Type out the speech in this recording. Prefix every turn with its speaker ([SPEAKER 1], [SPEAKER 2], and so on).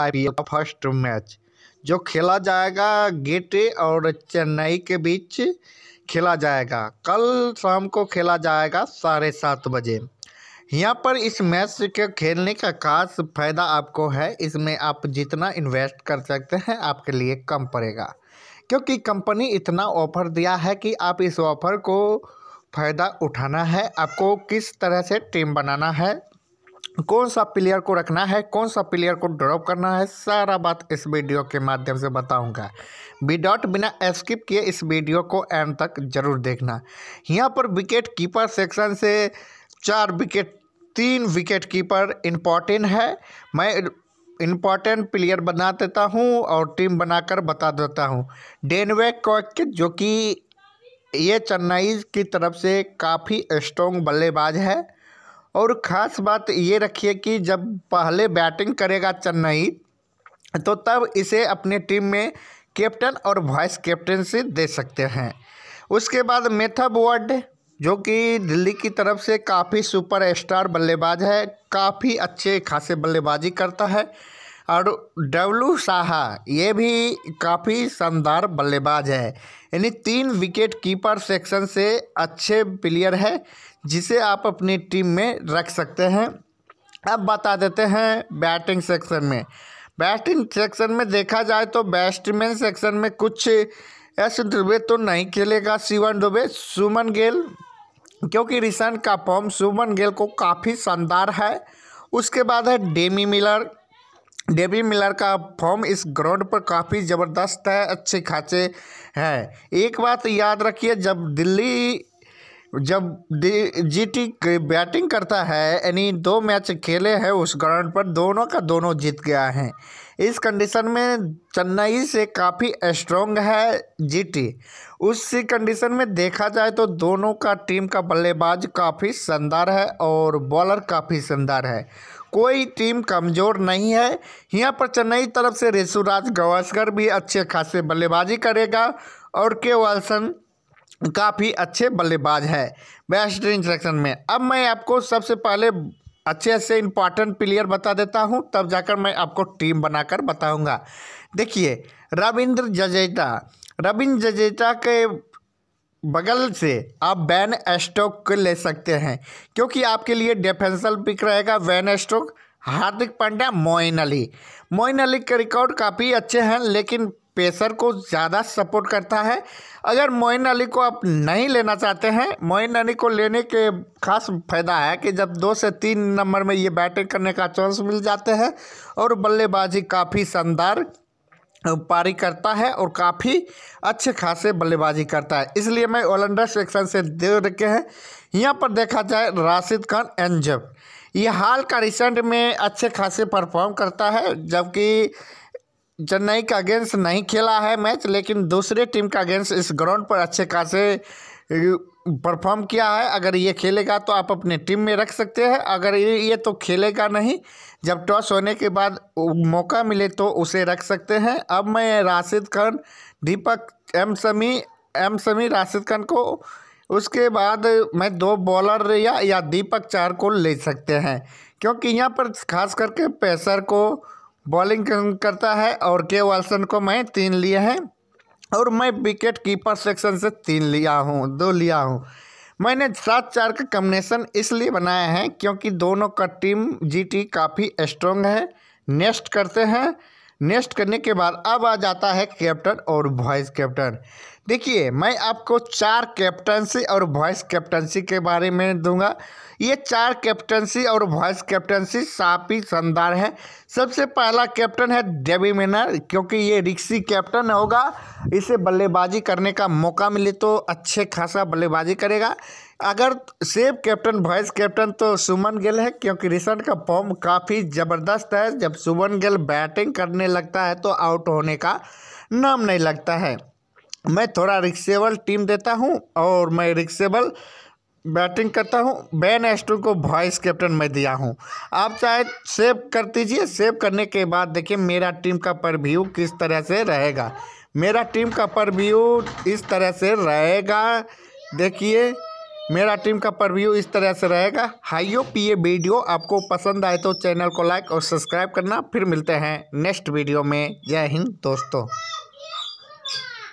[SPEAKER 1] आई का first match जो खेला जाएगा गेटे और चेन्नई के बीच खेला जाएगा कल शाम को खेला जाएगा साढ़े सात बजे यहाँ पर इस मैच के खेलने का खास फायदा आपको है इसमें आप जितना इन्वेस्ट कर सकते हैं आपके लिए कम पड़ेगा क्योंकि कंपनी इतना ऑफर दिया है कि आप इस ऑफर को फ़ायदा उठाना है आपको किस तरह से टीम बनाना है कौन सा प्लेयर को रखना है कौन सा प्लेयर को ड्रॉप करना है सारा बात इस वीडियो के माध्यम से बताऊंगा डॉट बिना स्किप किए इस वीडियो को एंड तक जरूर देखना यहाँ पर विकेट कीपर सेक्शन से चार विकेट तीन विकेट कीपर इम्पॉर्टेंट है मैं इम्पॉर्टेंट प्लेयर बना देता हूँ और टीम बनाकर बता देता हूँ डेनवे कॉक जो कि ये चेन्नई की तरफ से काफ़ी स्ट्रॉन्ग बल्लेबाज है और ख़ास बात ये रखिए कि जब पहले बैटिंग करेगा चेन्नई तो तब इसे अपने टीम में कैप्टन और वाइस कैप्टनसी दे सकते हैं उसके बाद मेथब वर्ड जो कि दिल्ली की तरफ से काफ़ी सुपर स्टार बल्लेबाज है काफ़ी अच्छे खासे बल्लेबाजी करता है और डब्लू साहा ये भी काफ़ी शानदार बल्लेबाज है यानी तीन विकेट कीपर सेक्शन से अच्छे प्लेयर है जिसे आप अपनी टीम में रख सकते हैं अब बता देते हैं बैटिंग सेक्शन में बैटिंग सेक्शन में देखा जाए तो बैट्समैन सेक्शन में कुछ ऐसे दुबे तो नहीं खेलेगा शिवन दुबे सुमन गेल क्योंकि रिसेंट का फॉर्म सुमन गेल को काफ़ी शानदार है उसके बाद है डेमी मिलर डेवी मिलर का फॉर्म इस ग्राउंड पर काफ़ी ज़बरदस्त है अच्छे खासे हैं एक बात याद रखिए जब दिल्ली जब जीटी बैटिंग करता है यानी दो मैच खेले हैं उस ग्राउंड पर दोनों का दोनों जीत गया है इस कंडीशन में चेन्नई से काफ़ी स्ट्रॉन्ग है जीटी उसी कंडीशन में देखा जाए तो दोनों का टीम का बल्लेबाज काफ़ी शानदार है और बॉलर काफ़ी शानदार है कोई टीम कमज़ोर नहीं है यहाँ पर चेन्नई तरफ से ऋषुराज गवास्कर भी अच्छे खासे बल्लेबाजी करेगा और के वालसन काफ़ी अच्छे बल्लेबाज है बेस्ट इंस्ट्रक्शन में अब मैं आपको सबसे पहले अच्छे अच्छे इंपॉर्टेंट प्लेयर बता देता हूँ तब जाकर मैं आपको टीम बनाकर बताऊँगा देखिए रविंद्र जजेटा रविंद्र जजेटा के बगल से आप वैन स्टोक ले सकते हैं क्योंकि आपके लिए डिफेंसल पिक रहेगा वैन स्टोक हार्दिक पांड्या मोइन अली मोइन अली के रिकॉर्ड काफ़ी अच्छे हैं लेकिन पेसर को ज़्यादा सपोर्ट करता है अगर मोइन अली को आप नहीं लेना चाहते हैं मोइन अली को लेने के खास फायदा है कि जब दो से तीन नंबर में ये बैटिंग करने का चांस मिल जाते हैं और बल्लेबाजी काफ़ी शानदार पारी करता है और काफ़ी अच्छे खासे बल्लेबाजी करता है इसलिए मैं ओलंडर सेक्शन से दे रखे हैं यहाँ पर देखा जाए राशिद खान एंजब ये हाल का रिसेंट में अच्छे खासे परफॉर्म करता है जबकि चेन्नई का अगेंस्ट नहीं खेला है मैच लेकिन दूसरे टीम का अगेंस्ट इस ग्राउंड पर अच्छे खासे परफॉर्म किया है अगर ये खेलेगा तो आप अपने टीम में रख सकते हैं अगर ये ये तो खेलेगा नहीं जब टॉस होने के बाद मौका मिले तो उसे रख सकते हैं अब मैं राशिद खान दीपक एम समी एम समी राशिद खान को उसके बाद मैं दो बॉलर या या दीपक चार को ले सकते हैं क्योंकि यहाँ पर खास करके पेसर को बॉलिंग करता है और के वाल्सन को मैं तीन लिए हैं और मैं विकेट कीपर सेक्शन से तीन लिया हूँ दो लिया हूँ मैंने सात चार का कम्बिनेशन इसलिए बनाया है क्योंकि दोनों का टीम जीटी काफ़ी स्ट्रॉन्ग है नेक्स्ट करते हैं नेक्स्ट करने के बाद अब आ जाता है कैप्टन और वाइस कैप्टन देखिए मैं आपको चार कैप्टनसी और वाइस कैप्टनसी के बारे में दूंगा ये चार कैप्टनसी और वाइस कैप्टनसी साफी शानदार है सबसे पहला कैप्टन है डेवी मेनर क्योंकि ये रिक्सी कैप्टन होगा इसे बल्लेबाजी करने का मौका मिले तो अच्छे खासा बल्लेबाजी करेगा अगर सेफ कैप्टन वाइस कैप्टन तो सुमन गिल है क्योंकि रिसेंट का फॉर्म काफ़ी ज़बरदस्त है जब सुमन गिल बैटिंग करने लगता है तो आउट होने का नाम नहीं लगता है मैं थोड़ा रिक्सेबल टीम देता हूँ और मैं रिक्सेबल बैटिंग करता हूँ बैन एस्टू को वाइस कैप्टन मैं दिया हूँ आप चाहे सेव कर दीजिए सेव करने के बाद देखिए मेरा टीम का परव्यू किस तरह से रहेगा मेरा टीम का परव्यू इस तरह से रहेगा देखिए मेरा टीम का परव्यू इस तरह से रहेगा हाइयो पी ये वीडियो आपको पसंद आए तो चैनल को लाइक और सब्सक्राइब करना फिर मिलते हैं नेक्स्ट वीडियो में जय हिंद दोस्तों